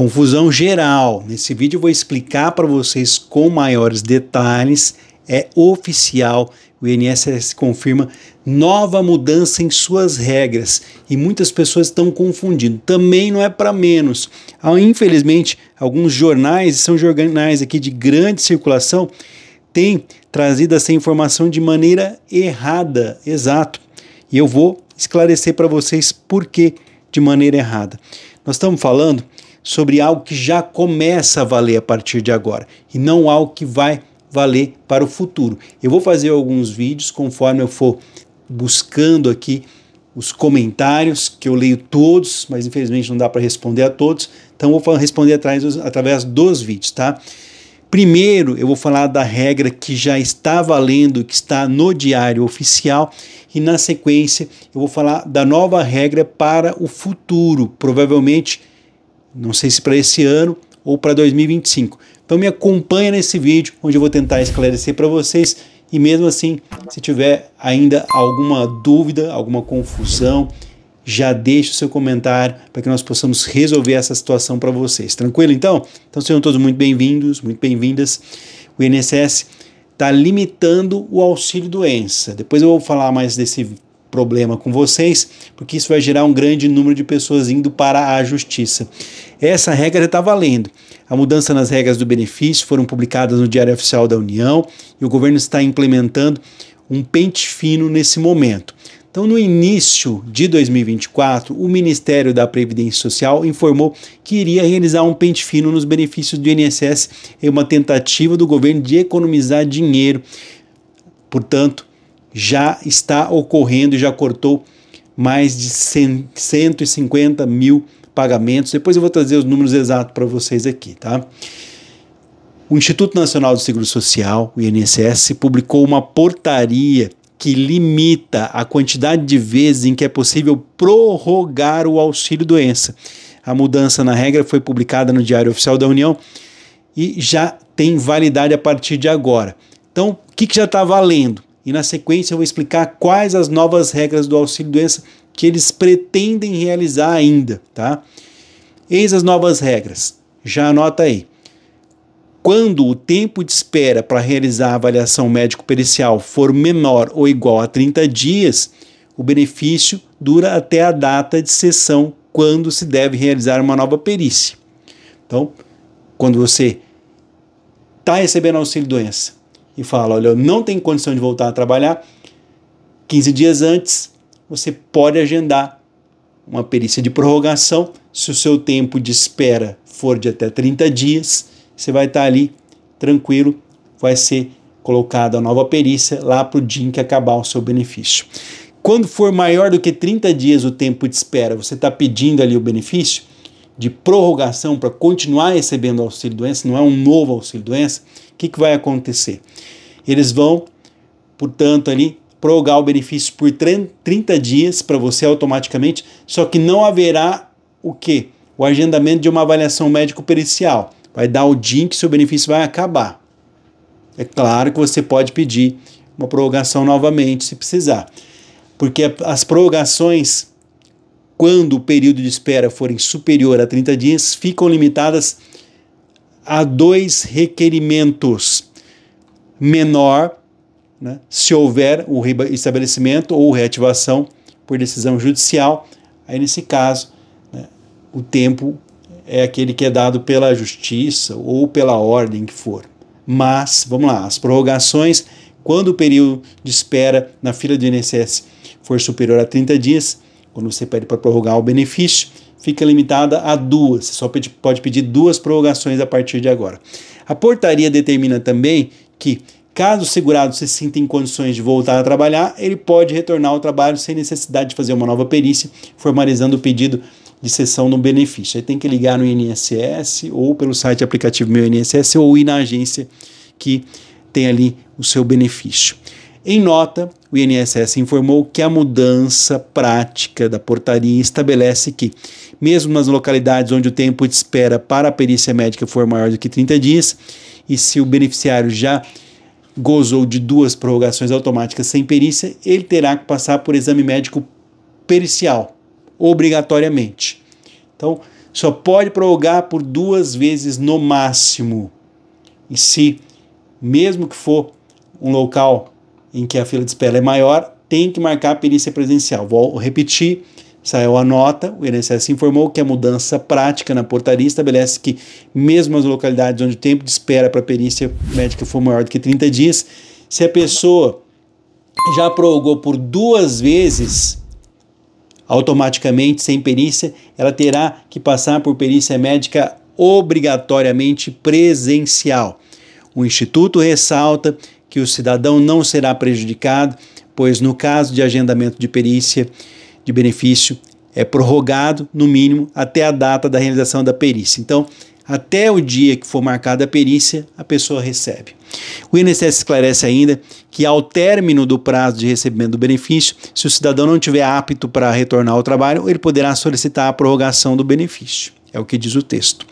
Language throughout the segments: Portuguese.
confusão geral. Nesse vídeo eu vou explicar para vocês com maiores detalhes. É oficial, o INSS confirma nova mudança em suas regras e muitas pessoas estão confundindo. Também não é para menos. Ah, infelizmente, alguns jornais, são jornais aqui de grande circulação, têm trazido essa informação de maneira errada, exato. E eu vou esclarecer para vocês por que de maneira errada. Nós estamos falando sobre algo que já começa a valer a partir de agora e não algo que vai valer para o futuro. Eu vou fazer alguns vídeos conforme eu for buscando aqui os comentários, que eu leio todos, mas infelizmente não dá para responder a todos, então vou responder atrás, através dos vídeos, tá? Primeiro, eu vou falar da regra que já está valendo, que está no diário oficial, e na sequência eu vou falar da nova regra para o futuro, provavelmente, não sei se para esse ano ou para 2025. Então me acompanha nesse vídeo, onde eu vou tentar esclarecer para vocês e mesmo assim, se tiver ainda alguma dúvida, alguma confusão, já deixe o seu comentário para que nós possamos resolver essa situação para vocês. Tranquilo então? Então sejam todos muito bem-vindos, muito bem-vindas. O INSS está limitando o auxílio doença. Depois eu vou falar mais desse problema com vocês, porque isso vai gerar um grande número de pessoas indo para a justiça. Essa regra já está valendo. A mudança nas regras do benefício foram publicadas no Diário Oficial da União e o governo está implementando um pente fino nesse momento. Então, no início de 2024, o Ministério da Previdência Social informou que iria realizar um pente fino nos benefícios do INSS em uma tentativa do governo de economizar dinheiro. Portanto, já está ocorrendo, e já cortou mais de 100, 150 mil pagamentos. Depois eu vou trazer os números exatos para vocês aqui, tá? O Instituto Nacional do Seguro Social, o INSS, publicou uma portaria que limita a quantidade de vezes em que é possível prorrogar o auxílio-doença. A mudança na regra foi publicada no Diário Oficial da União e já tem validade a partir de agora. Então, o que, que já está valendo? E na sequência eu vou explicar quais as novas regras do auxílio-doença que eles pretendem realizar ainda, tá? Eis as novas regras. Já anota aí quando o tempo de espera para realizar a avaliação médico-pericial for menor ou igual a 30 dias, o benefício dura até a data de sessão quando se deve realizar uma nova perícia. Então, quando você está recebendo auxílio-doença e fala, olha, eu não tenho condição de voltar a trabalhar, 15 dias antes você pode agendar uma perícia de prorrogação se o seu tempo de espera for de até 30 dias você vai estar tá ali tranquilo, vai ser colocada a nova perícia lá para o dia em que acabar o seu benefício. Quando for maior do que 30 dias o tempo de espera, você está pedindo ali o benefício de prorrogação para continuar recebendo auxílio doença, não é um novo auxílio doença, o que, que vai acontecer? Eles vão, portanto, ali prorrogar o benefício por 30 dias para você automaticamente, só que não haverá o que? O agendamento de uma avaliação médico-pericial. Vai dar o dia em que seu benefício vai acabar. É claro que você pode pedir uma prorrogação novamente se precisar. Porque as prorrogações, quando o período de espera forem superior a 30 dias, ficam limitadas a dois requerimentos. Menor, né, se houver o estabelecimento ou reativação por decisão judicial, aí nesse caso, né, o tempo é aquele que é dado pela justiça ou pela ordem que for. Mas, vamos lá, as prorrogações, quando o período de espera na fila do INSS for superior a 30 dias, quando você pede para prorrogar o benefício, fica limitada a duas. Você só pode pedir duas prorrogações a partir de agora. A portaria determina também que, caso o segurado se sinta em condições de voltar a trabalhar, ele pode retornar ao trabalho sem necessidade de fazer uma nova perícia, formalizando o pedido de sessão no benefício. Aí tem que ligar no INSS ou pelo site aplicativo Meu INSS ou ir na agência que tem ali o seu benefício. Em nota, o INSS informou que a mudança prática da portaria estabelece que, mesmo nas localidades onde o tempo de espera para a perícia médica for maior do que 30 dias, e se o beneficiário já gozou de duas prorrogações automáticas sem perícia, ele terá que passar por exame médico pericial, obrigatoriamente. Então, só pode prorrogar por duas vezes no máximo. E se, mesmo que for um local em que a fila de espera é maior, tem que marcar a perícia presencial. Vou repetir, saiu a nota, o INSS informou que a mudança prática na portaria estabelece que, mesmo as localidades onde o tempo de espera para a perícia médica for maior do que 30 dias, se a pessoa já prorrogou por duas vezes Automaticamente, sem perícia, ela terá que passar por perícia médica obrigatoriamente presencial. O Instituto ressalta que o cidadão não será prejudicado, pois no caso de agendamento de perícia de benefício, é prorrogado, no mínimo, até a data da realização da perícia. Então, até o dia que for marcada a perícia, a pessoa recebe. O INSS esclarece ainda que, ao término do prazo de recebimento do benefício, se o cidadão não tiver apto para retornar ao trabalho, ele poderá solicitar a prorrogação do benefício. É o que diz o texto.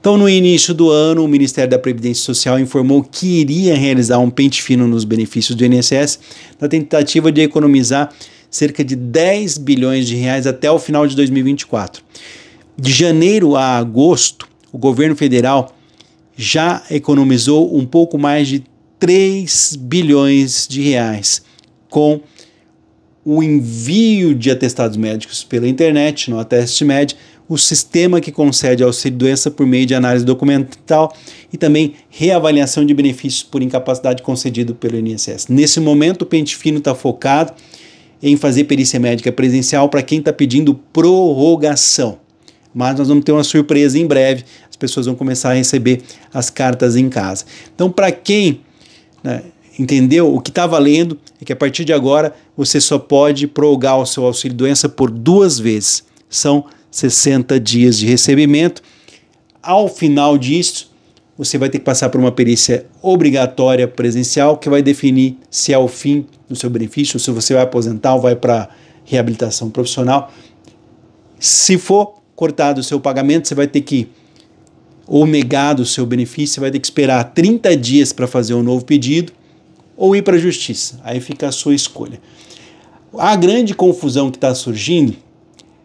Então, no início do ano, o Ministério da Previdência Social informou que iria realizar um pente fino nos benefícios do INSS, na tentativa de economizar cerca de 10 bilhões de reais até o final de 2024. De janeiro a agosto, o governo federal já economizou um pouco mais de 3 bilhões de reais com o envio de atestados médicos pela internet, no Ateste Med, o sistema que concede auxílio doença por meio de análise documental e também reavaliação de benefícios por incapacidade concedido pelo INSS. Nesse momento, o Pente Fino está focado em fazer perícia médica presencial para quem está pedindo prorrogação mas nós vamos ter uma surpresa em breve. As pessoas vão começar a receber as cartas em casa. Então, para quem né, entendeu, o que está valendo é que a partir de agora você só pode prorrogar o seu auxílio doença por duas vezes. São 60 dias de recebimento. Ao final disso, você vai ter que passar por uma perícia obrigatória presencial que vai definir se é o fim do seu benefício, se você vai aposentar ou vai para reabilitação profissional. Se for, cortado o seu pagamento, você vai ter que ou negado o seu benefício, você vai ter que esperar 30 dias para fazer um novo pedido ou ir para a justiça. Aí fica a sua escolha. A grande confusão que está surgindo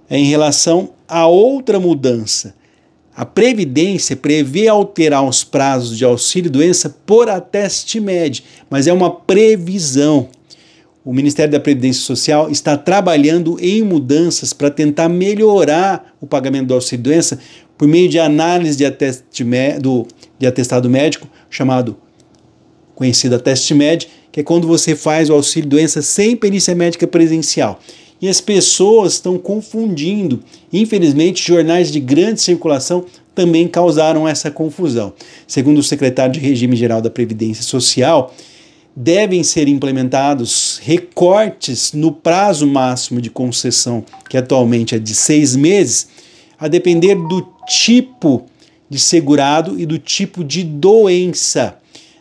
é em relação a outra mudança. A Previdência prevê alterar os prazos de auxílio-doença por ateste médio, mas é uma previsão o Ministério da Previdência Social está trabalhando em mudanças para tentar melhorar o pagamento do auxílio-doença por meio de análise de, atestado, de atestado médico, chamado conhecido teste med que é quando você faz o auxílio-doença sem perícia médica presencial. E as pessoas estão confundindo. Infelizmente, jornais de grande circulação também causaram essa confusão. Segundo o secretário de Regime Geral da Previdência Social, devem ser implementados recortes no prazo máximo de concessão, que atualmente é de seis meses, a depender do tipo de segurado e do tipo de doença.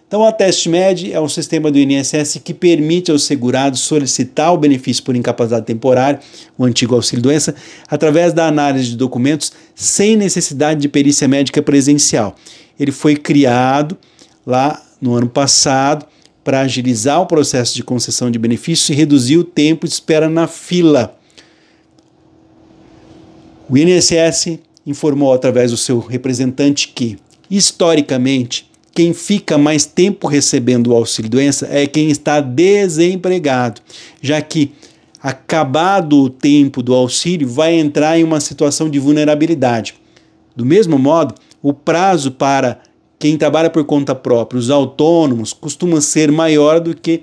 Então, a TestMed é um sistema do INSS que permite ao segurado solicitar o benefício por incapacidade temporária, o antigo auxílio-doença, através da análise de documentos sem necessidade de perícia médica presencial. Ele foi criado lá no ano passado para agilizar o processo de concessão de benefícios e reduzir o tempo de espera na fila. O INSS informou através do seu representante que, historicamente, quem fica mais tempo recebendo o auxílio doença é quem está desempregado, já que acabado o tempo do auxílio vai entrar em uma situação de vulnerabilidade. Do mesmo modo, o prazo para quem trabalha por conta própria, os autônomos, costuma ser maior do que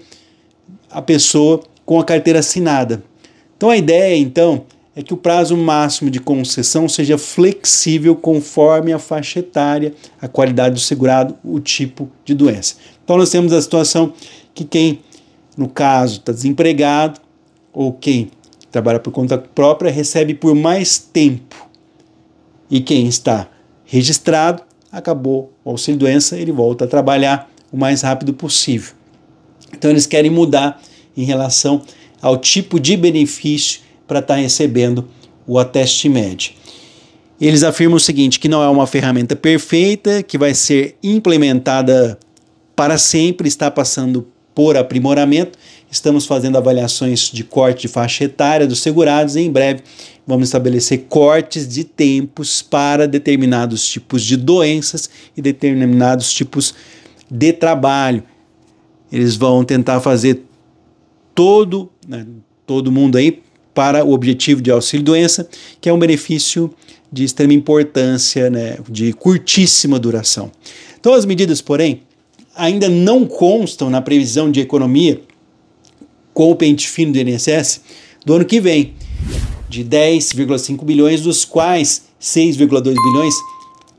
a pessoa com a carteira assinada. Então a ideia, então, é que o prazo máximo de concessão seja flexível conforme a faixa etária, a qualidade do segurado, o tipo de doença. Então nós temos a situação que quem, no caso, está desempregado ou quem trabalha por conta própria recebe por mais tempo. E quem está registrado acabou o auxílio doença, ele volta a trabalhar o mais rápido possível. Então eles querem mudar em relação ao tipo de benefício para estar tá recebendo o ateste médio. Eles afirmam o seguinte, que não é uma ferramenta perfeita, que vai ser implementada para sempre, está passando por aprimoramento, Estamos fazendo avaliações de corte de faixa etária dos segurados e em breve vamos estabelecer cortes de tempos para determinados tipos de doenças e determinados tipos de trabalho. Eles vão tentar fazer todo, né, todo mundo aí para o objetivo de auxílio-doença, que é um benefício de extrema importância, né, de curtíssima duração. Então, as medidas, porém, ainda não constam na previsão de economia com o pente fino do INSS do ano que vem, de 10,5 bilhões, dos quais 6,2 bilhões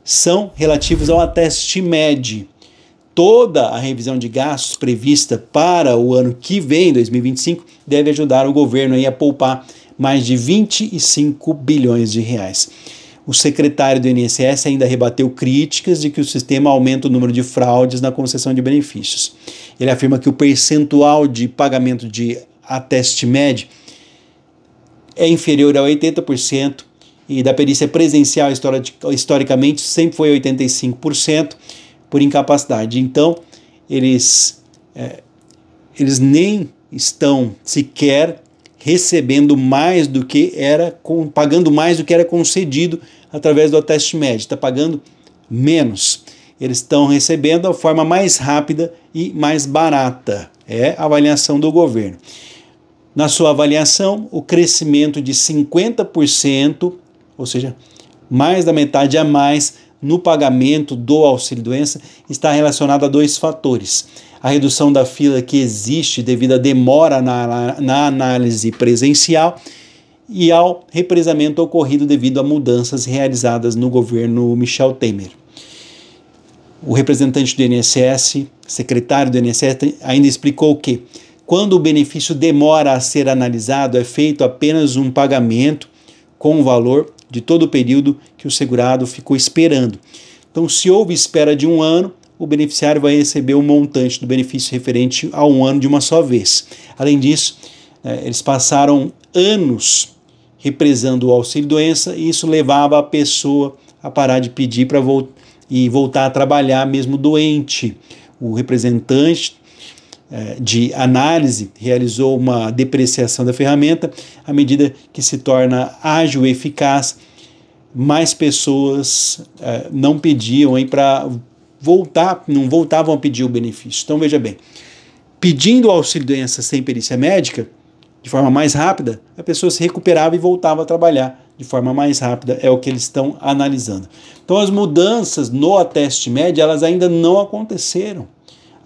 são relativos ao ateste médio Toda a revisão de gastos prevista para o ano que vem, 2025, deve ajudar o governo a poupar mais de 25 bilhões de reais. O secretário do INSS ainda rebateu críticas de que o sistema aumenta o número de fraudes na concessão de benefícios. Ele afirma que o percentual de pagamento de ateste médio é inferior a 80% e da perícia presencial historicamente sempre foi 85% por incapacidade. Então, eles, é, eles nem estão sequer recebendo mais do que era, pagando mais do que era concedido através do teste médio, está pagando menos. Eles estão recebendo a forma mais rápida e mais barata. É a avaliação do governo. Na sua avaliação, o crescimento de 50%, ou seja, mais da metade a mais no pagamento do auxílio-doença, está relacionado a dois fatores a redução da fila que existe devido à demora na, na análise presencial e ao represamento ocorrido devido a mudanças realizadas no governo Michel Temer. O representante do INSS, secretário do INSS, ainda explicou que, quando o benefício demora a ser analisado, é feito apenas um pagamento com o valor de todo o período que o segurado ficou esperando. Então, se houve espera de um ano, o beneficiário vai receber o um montante do benefício referente a um ano de uma só vez. Além disso, é, eles passaram anos represando o auxílio-doença e isso levava a pessoa a parar de pedir para e voltar a trabalhar mesmo doente. O representante é, de análise realizou uma depreciação da ferramenta à medida que se torna ágil e eficaz mais pessoas é, não pediam para voltar, não voltavam a pedir o benefício. Então veja bem, pedindo o auxílio doença sem perícia médica, de forma mais rápida, a pessoa se recuperava e voltava a trabalhar de forma mais rápida, é o que eles estão analisando. Então as mudanças no ateste médio, elas ainda não aconteceram.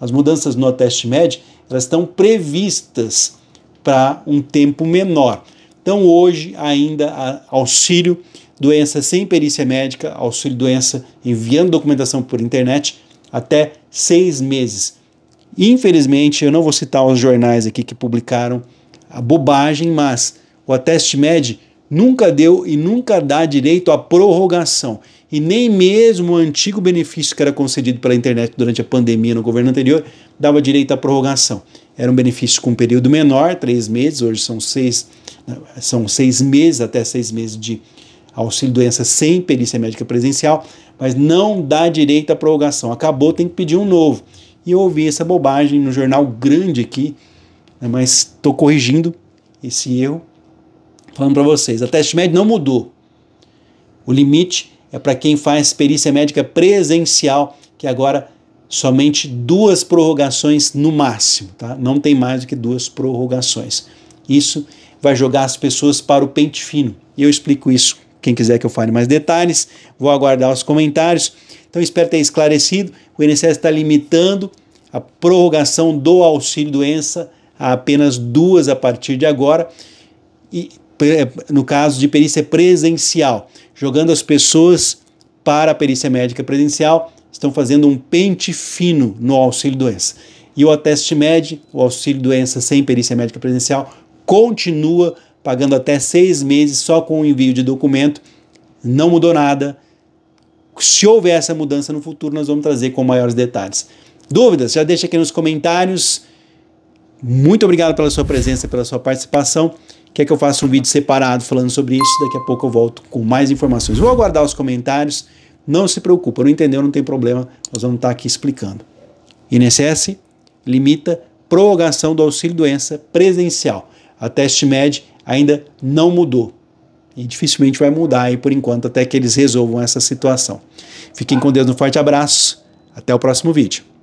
As mudanças no ateste médio, elas estão previstas para um tempo menor. Então hoje ainda auxílio doença sem perícia médica, auxílio doença enviando documentação por internet, até seis meses. Infelizmente, eu não vou citar os jornais aqui que publicaram a bobagem, mas o Ateste médio nunca deu e nunca dá direito à prorrogação. E nem mesmo o antigo benefício que era concedido pela internet durante a pandemia no governo anterior dava direito à prorrogação. Era um benefício com um período menor, três meses, hoje são seis, né, são seis meses, até seis meses de, auxílio-doença sem perícia médica presencial, mas não dá direito à prorrogação. Acabou, tem que pedir um novo. E eu ouvi essa bobagem no jornal grande aqui, né, mas estou corrigindo esse erro, falando para vocês. A teste médio não mudou. O limite é para quem faz perícia médica presencial, que agora somente duas prorrogações no máximo, tá? Não tem mais do que duas prorrogações. Isso vai jogar as pessoas para o pente fino. E eu explico isso quem quiser que eu fale mais detalhes, vou aguardar os comentários. Então espero ter esclarecido. O INSS está limitando a prorrogação do auxílio doença a apenas duas a partir de agora. E no caso de perícia presencial, jogando as pessoas para a perícia médica presencial, estão fazendo um pente fino no auxílio doença. E o ateste médio, o auxílio doença sem perícia médica presencial, continua pagando até seis meses só com o envio de documento. Não mudou nada. Se houver essa mudança no futuro, nós vamos trazer com maiores detalhes. Dúvidas? Já deixa aqui nos comentários. Muito obrigado pela sua presença, pela sua participação. Quer que eu faça um vídeo separado falando sobre isso? Daqui a pouco eu volto com mais informações. Vou aguardar os comentários. Não se preocupa, não entendeu, não tem problema. Nós vamos estar aqui explicando. INSS limita prorrogação do auxílio doença presencial. A teste médio ainda não mudou. E dificilmente vai mudar aí por enquanto até que eles resolvam essa situação. Fiquem com Deus, um forte abraço. Até o próximo vídeo.